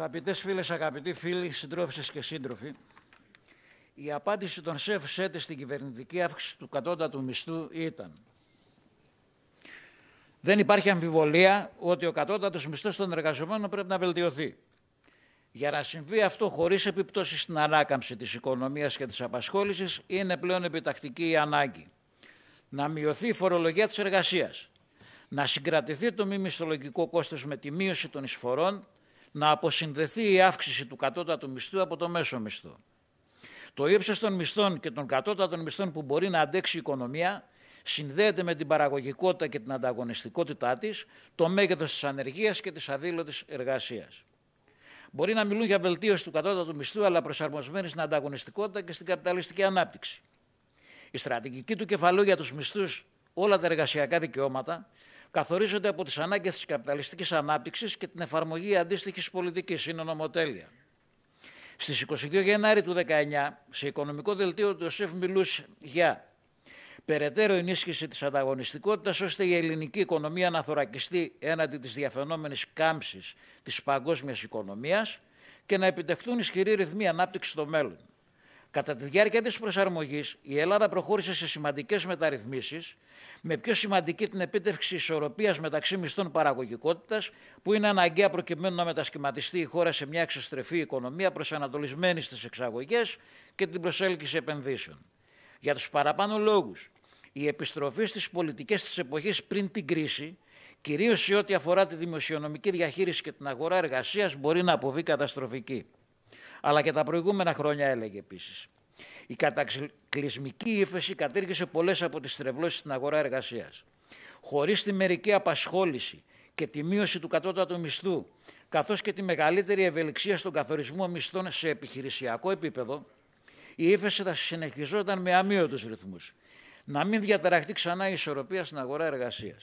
Αγαπητές φίλες, αγαπητοί φίλοι, συντρόφισσες και σύντροφοι, η απάντηση των ΣΕΦ ΣΕΤΕ στην κυβερνητική αύξηση του κατώτατου μισθού ήταν δεν υπάρχει αμφιβολία ότι ο κατώτατος μισθός των εργαζομένων πρέπει να βελτιωθεί. Για να συμβεί αυτό χωρίς επιπτώσεις στην ανάκαμψη της οικονομίας και της απασχόλησης είναι πλέον επιτακτική η ανάγκη. Να μειωθεί η φορολογία της εργασίας. Να συγκρατηθεί το μη μισθολογικό κόστος με τη μείωση των εισφορών να αποσυνδεθεί η αύξηση του κατώτατου μισθού από το μέσο μισθό. Το ύψος των μισθών και των κατώτατων μισθών που μπορεί να αντέξει η οικονομία συνδέεται με την παραγωγικότητα και την ανταγωνιστικότητά της, το μέγεθος της ανεργίας και της αδήλωτης εργασίας. Μπορεί να μιλούν για βελτίωση του κατώτατου μισθού, αλλά προσαρμοσμένη στην ανταγωνιστικότητα και στην καπιταλιστική ανάπτυξη. Η στρατηγική του κεφαλαίου για τους μισθούς όλα τα εργασιακά δικαιώματα καθορίζονται από τις ανάγκες της καπιταλιστικής ανάπτυξης και την εφαρμογή αντίστοιχης πολιτικής. Είναι νομοτέλεια. Στις 22 Γενάρη του 19, σε οικονομικό δελτίο του ΣΕΦ μιλούσε για περαιτέρω ενίσχυση της ανταγωνιστικότητας ώστε η ελληνική οικονομία να θωρακιστεί έναντι της διαφαινόμενης κάμψης της παγκόσμιας οικονομίας και να επιτευχθούν ισχυροί ρυθμοί ανάπτυξης στο μέλλον. Κατά τη διάρκεια της προσαρμογής, η Ελλάδα προχώρησε σε σημαντικές μεταρρυθμίσεις, με πιο σημαντική την επίτευξη ισορροπίας μεταξύ μισθών παραγωγικότητας, που είναι αναγκαία προκειμένου να μετασχηματιστεί η χώρα σε μια εξωστρεφή οικονομία προσανατολισμένη στις εξαγωγές και την προσέλκυση επενδύσεων. Για τους παραπάνω λόγους, η επιστροφή στις πολιτικές της εποχής πριν την κρίση, κυρίως σε ό,τι αφορά τη δημοσιονομική διαχείριση και την αγορά εργασίας, μπορεί να αποβεί καταστροφική αλλά και τα προηγούμενα χρόνια έλεγε επίσης. Η κατακλυσμική ύφεση κατήργησε πολλές από τις τρευλώσει στην αγορά εργασίας. Χωρίς τη μερική απασχόληση και τη μείωση του κατώτατου μισθού, καθώς και τη μεγαλύτερη ευελιξία στον καθορισμό μισθών σε επιχειρησιακό επίπεδο, η ύφεση θα συνεχιζόταν με αμύωτους ρυθμούς. Να μην διαταραχτεί ξανά η ισορροπία στην αγορά εργασίας.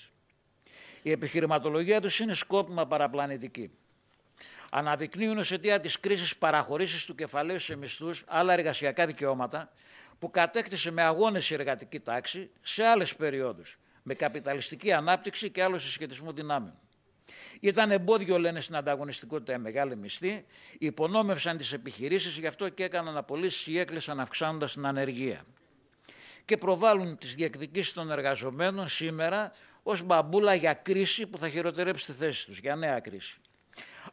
Η επιχειρηματολογία τους είναι σκόπιμα παραπλανητική αναδεικνύουν ως αιτία της κρίσης παραχωρήσεις του κεφαλαίου σε μισθούς άλλα εργασιακά δικαιώματα που κατέκτησε με αγώνες η εργατική τάξη σε άλλες περιόδους, με καπιταλιστική ανάπτυξη και άλλο συσχετισμό δυνάμεων. Ήταν εμπόδιο, λένε, στην ανταγωνιστικότητα οι μεγάλοι μισθοί, υπονόμευσαν τις επιχειρήσεις, γι' αυτό και έκαναν απολύσεις ή έκλεισαν αυξάνοντας την ανεργία. Και προβάλλουν τις διεκδικήσεις των εργαζομένων σήμερα ως μπαμπούλα για κρίση που θα χειροτερέψει τη θέση τους, για νέα κρίση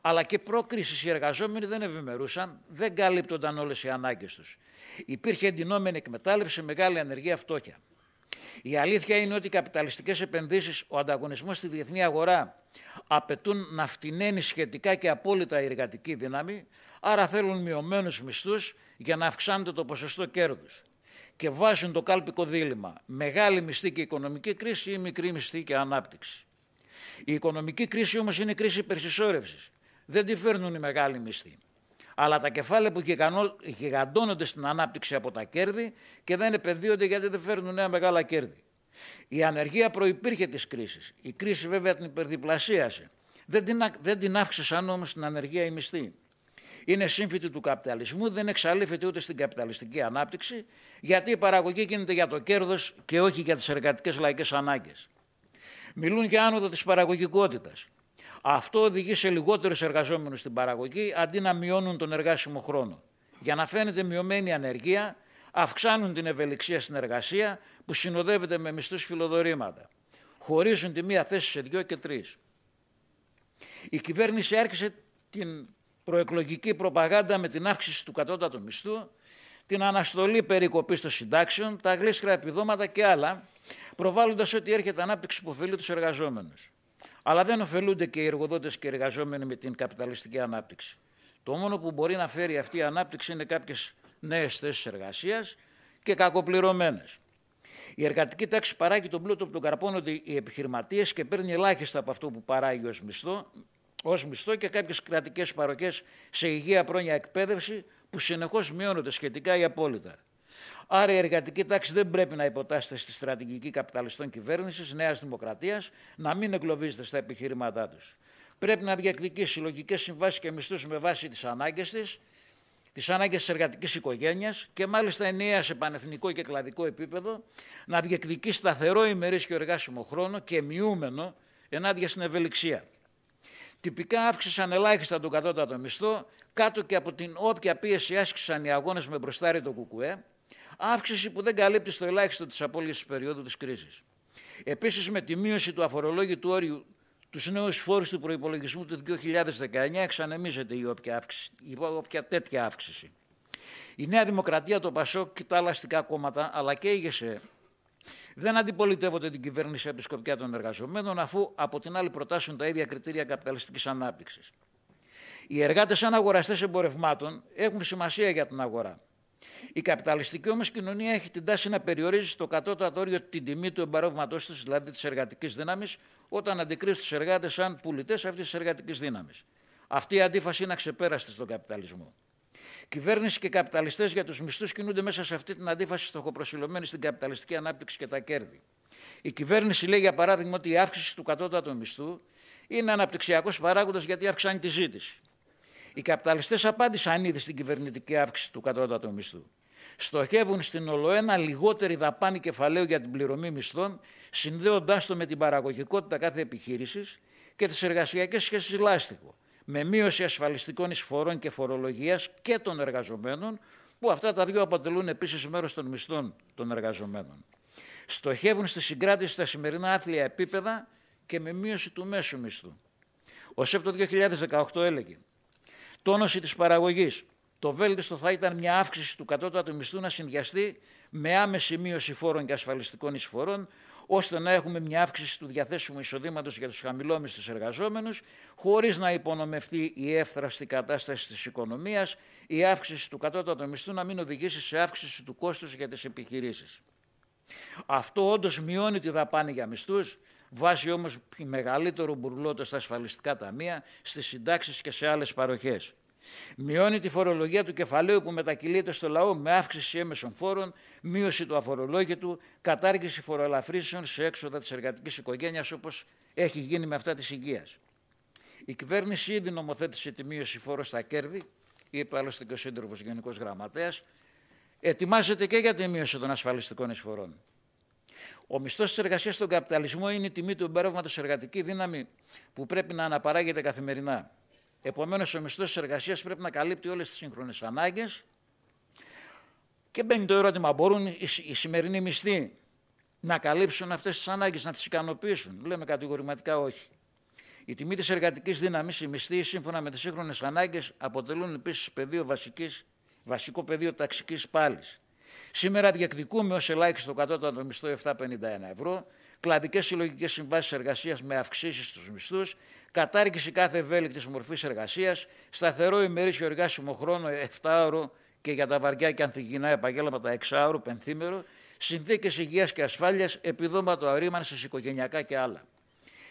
αλλά και πρόκρισης οι εργαζόμενοι δεν ευημερούσαν, δεν καλύπτονταν όλες οι ανάγκες τους. Υπήρχε εντυνόμενη εκμετάλλευση, μεγάλη ανεργία, φτώχεια. Η αλήθεια είναι ότι οι καπιταλιστικές επενδύσεις, ο ανταγωνισμός στη διεθνή αγορά απαιτούν να φτηνένει σχετικά και απόλυτα η εργατική δύναμη, άρα θέλουν μειωμένους μισθούς για να αυξάνεται το ποσοστό κέρδους. Και βάζουν το κάλπικο δίλημα. Μεγάλη μισθή και οικονομική κρίση ή μικρή μισθή και ανάπτυξη. Η οικονομική κρίση όμως είναι κρίση υπερσυσσόρευσης. Δεν τη φέρνουν οι μεγάλοι μισθοί. Αλλά τα κεφάλαια που γιγαντώνονται στην ανάπτυξη από τα κέρδη και δεν επενδύονται γιατί δεν φέρνουν νέα μεγάλα κέρδη. Η ανεργία προϋπήρχε της κρίσης. Η κρίση βέβαια την υπερδιπλασίασε. Δεν την, δεν την αύξησαν όμως την ανεργία οι μισθοί. Είναι σύμφωτη του καπιταλισμού, δεν εξαλείφεται ούτε στην καπιταλιστική ανάπτυξη, γιατί η παραγωγή γίνεται για το κέρδος και όχι για τις εργατικές λαϊκές ανάγκες. Μιλούν για άνοδο της παραγωγικότητας. Αυτό οδηγεί σε λιγότερους εργαζόμενους στην παραγωγή αντί να μειώνουν τον εργάσιμο χρόνο. Για να φαίνεται μειωμένη ανεργία, αυξάνουν την ευελιξία στην εργασία που συνοδεύεται με μισθούς φιλοδορήματα. Χωρίζουν τη μία θέση σε δύο και τρεις. Η κυβέρνηση άρχισε την προεκλογική προπαγάνδα με την αύξηση του κατώτατου μισθού, την αναστολή περικοπής των συντάξεων, τα γλίσκρα επιδόματα και άλλα, προβάλλοντας ότι έρχεται ανάπτυξη που ωφελεί τους εργαζόμενους. Αλλά δεν ωφελούνται και οι εργοδότες και οι εργαζόμενοι με την καπιταλιστική ανάπτυξη. Το μόνο που μπορεί να φέρει αυτή η ανάπτυξη είναι κάποιες νέες θέσεις εργασίας και κακοπληρωμένες. Η εργατική τάξη παράγει τον πλούτο που τον καρπώνονται οι επιχειρηματίες και παίρνει ελάχιστα από αυτό που παράγει ως μισθό, ως μισθό και κάποιες κρατικές παροχές σε υγεία, πρόνοια, εκπαίδευση που συνεχώς μειώνονται σχετικά ή απόλυτα. Άρα η εργατική τάξη δεν πρέπει να υποτάσσεται στη στρατηγική καπιταλιστών κυβέρνησης Νέας Δημοκρατίας να μην εγκλωβίζεται στα επιχειρήματά τους. Πρέπει να διεκδικεί συλλογικέ συμβάσεις και μισθούς με βάση τις ανάγκες της, τις ανάγκες της εργατικής οικογένειας και μάλιστα ενιαίας σε πανεθνικό και κλαδικό επίπεδο, να διεκδικεί σταθερό ημερήσιο εργάσιμο χρόνο και μειούμενο ενάντια στην ευελιξία. Τυπικά αύξησαν ελάχιστα τον κατώτατο μισθό, κάτω και από την όποια πίεση άσκησαν οι αγώνες με μπροστάρι το κουκουέ, αύξηση που δεν καλύπτει στο ελάχιστο τη απόλυτη της περίοδου της κρίσης. Επίσης, με τη μείωση του αφορολόγητου όριου τους νέους φόρους του προπολογισμού του 2019 εξανεμίζεται η όποια, αύξηση, η όποια τέτοια αύξηση. Η Νέα Δημοκρατία, το Πασόκ και τα άλλα αστικά κόμματα, αλλά και η ΓΕΣΕ, δεν αντιπολιτεύονται την κυβέρνηση από τη σκοπιά των εργαζομένων, αφού από την άλλη προτάσουν τα ίδια κριτήρια καπιταλιστικής ανάπτυξης. Οι εργάτες, σαν αγοραστές εμπορευμάτων, έχουν σημασία για την αγορά. Η καπιταλιστική όμως κοινωνία έχει την τάση να περιορίζει στο κατώτατο όριο την τιμή του εμπαρεύματό της, δηλαδή της εργατικής δύναμης, όταν αντικρίσει τους εργάτες σαν πουλητέ αυτής της εργατικής δύναμης. Αυτή η αντίφαση είναι αξεπέραστη στον καπιταλισμό. Κυβέρνηση και καπιταλιστές για τους μισθούς κινούνται μέσα σε αυτή την αντίφαση στοχοπροσιλωμένη στην καπιταλιστική ανάπτυξη και τα κέρδη. Η κυβέρνηση λέει, για παράδειγμα, ότι η αύξηση του κατώτατου μισθού είναι αναπτυξιακός παράγοντας γιατί αυξάνει τη ζήτηση. Οι καπιταλιστές απάντησαν ήδη στην κυβερνητική αύξηση του κατώτατου μισθού. Στοχεύουν στην ολοένα λιγότερη δαπάνη κεφαλαίου για την πληρωμή μισθών, συνδέοντάς το με την παραγωγικότητα κάθε επιχείρησης και τις εργασιακές σχέσεις λάστιχο, με μείωση ασφαλιστικών εισφορών και φορολογίας και των εργαζομένων, που αυτά τα δύο αποτελούν επίσης μέρος των μισθών των εργαζομένων. Στοχεύουν στη συγκράτηση στα σημερινά άθλια επίπεδα και με μείωση του μέσου μισθού. Ο ΣΕΠ 2018 έλεγε τόνωση της παραγωγής. Το βέλτιστο θα ήταν μια αύξηση του κατώτατου μισθού να συνδυαστεί με άμεση μείωση φόρων και ασφαλιστικών εισφορών, ώστε να έχουμε μια αύξηση του διαθέσιμου εισοδήματος για τους χαμηλόμισθους εργαζόμενους, χωρίς να υπονομευτεί η εύθραστη κατάσταση της οικονομίας, η αύξηση του κατώτατου μισθού να μην οδηγήσει σε αύξηση του κόστους για τις επιχειρήσεις. Αυτό όντως μειώνει τη δαπάνη για μισθούς, βάζει όμως μεγαλύτερο μπουρλότο στα ασφαλιστικά ταμεία, στις συντάξεις και σε άλλες παροχές. Μειώνει τη φορολογία του κεφαλαίου που μετακυλείται στο λαό με αύξηση έμεσων φόρων, μείωση του αφορολόγητου, κατάργηση φοροελαφρύσεων σε έξοδα της εργατικής οικογένειας, όπως έχει γίνει με αυτά της υγείας. Η κυβέρνηση ήδη νομοθέτησε τη μείωση φόρων στα κέρδη, είπε άλλωστε και ο σύντροφος Γενικός Γραμματέας, ετοιμάζεται και για τη μείωση των ασφαλιστικών εισφορών. Ο μισθός της εργασίας στον καπιταλισμό είναι η τιμή του εμπέρευματος εργατική δύναμη που πρέπει να αναπαράγεται καθημερινά. Επομένως, ο μισθός της εργασίας πρέπει να καλύπτει όλες τις σύγχρονες ανάγκες. Και μπαίνει το ερώτημα, μπορούν οι σημερινοί μισθοί να καλύψουν αυτές τις ανάγκες, να τις ικανοποιήσουν. Λέμε κατηγορηματικά όχι. Η τιμή της εργατικής δύναμης, οι μισθοί, σύμφωνα με τις σύγχρονες ανάγκες, αποτελούν επίσης βασικό πεδίο ταξικής πάλης. Σήμερα διεκδικούμε ως ελάχιστο κατώτατο μισθό 751 ευρώ, κλαδικές συλλογικές συμβάσεις εργασίας με αυξήσεις στους μισθούς, κατάργηση κάθε ευέλικτης μορφής εργασίας, σταθερό ημερήσιο εργάσιμο χρόνο 7 ώρο και για τα βαριά και ανθυγινά επαγγέλματα 6 ώρο πενθήμερο, συνθήκες υγείας και ασφάλειας, επιδόματο αρήμανση οικογενειακά και άλλα.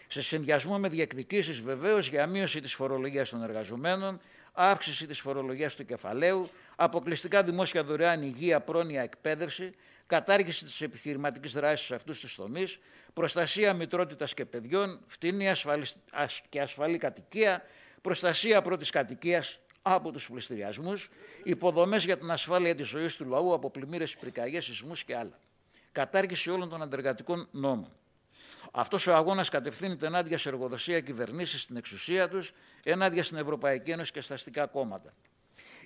Σε συνδυασμό με διεκδικήσεις βεβαίως για μείωση της φορολογίας των εργαζομένων, αύξηση της φορολογίας του κεφαλαίου, αποκλειστικά δημόσια δωρεάν υγεία, πρόνοια, εκπαίδευση, κατάργηση της επιχειρηματικής δράσης σε αυτούς τους τομείς, προστασία μητρότητας και παιδιών, φτηνή και ασφαλή κατοικία, προστασία πρώτης κατοικίας από τους πληστηριασμούς, υποδομές για την ασφάλεια της ζωής του λαού από πλημμύρες, πυρκαγιές, σεισμούς και άλλα. Κατάργηση όλων των αντεργατικών νόμων. Αυτός ο αγώνας κατευθύνεται ενάντια σε εργοδοσία κυβερνήσεις στην εξουσία τους, ενάντια στην Ευρωπαϊκή Ένωση και στα αστικά κόμματα.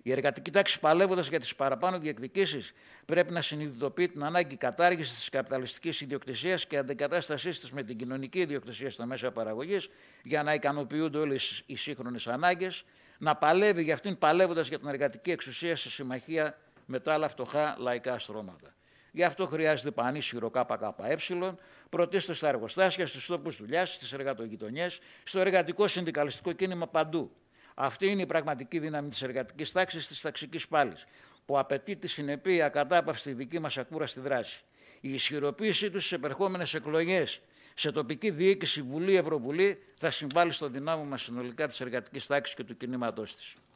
Η εργατική τάξη, παλεύοντας για τις παραπάνω διεκδικήσεις, πρέπει να συνειδητοποιεί την ανάγκη κατάργησης της καπιταλιστικής ιδιοκτησίας και αντικατάστασής της με την κοινωνική ιδιοκτησία στα μέσα παραγωγής, για να ικανοποιούνται όλες οι σύγχρονες ανάγκες, να παλεύει για αυτήν παλεύοντας για την εργατική εξουσία σε συμμαχία με τα άλλα φτωχά λαϊκά στρώματα. Γι' αυτό χρειάζεται πανίσχυρο ΚΚΕ, πρωτίστως στα εργοστάσια, στους τόπους δουλειάς, στις εργατογειτονιές, στο εργατικό συνδικαλιστικό κίνημα παντού. Αυτή είναι η πραγματική δύναμη της εργατικής τάξης, της ταξικής πάλης, που απαιτεί τη συνεπή ακατάπαυστη δική μας ακούραστη δράση. Η ισχυροποίησή τους στις επερχόμενες εκλογές σε τοπική διοίκηση Βουλή-Ευρωβουλή θα συμβάλλει στο δυνάμωμα συνολικά της εργατικής τάξης και του κινήματός της.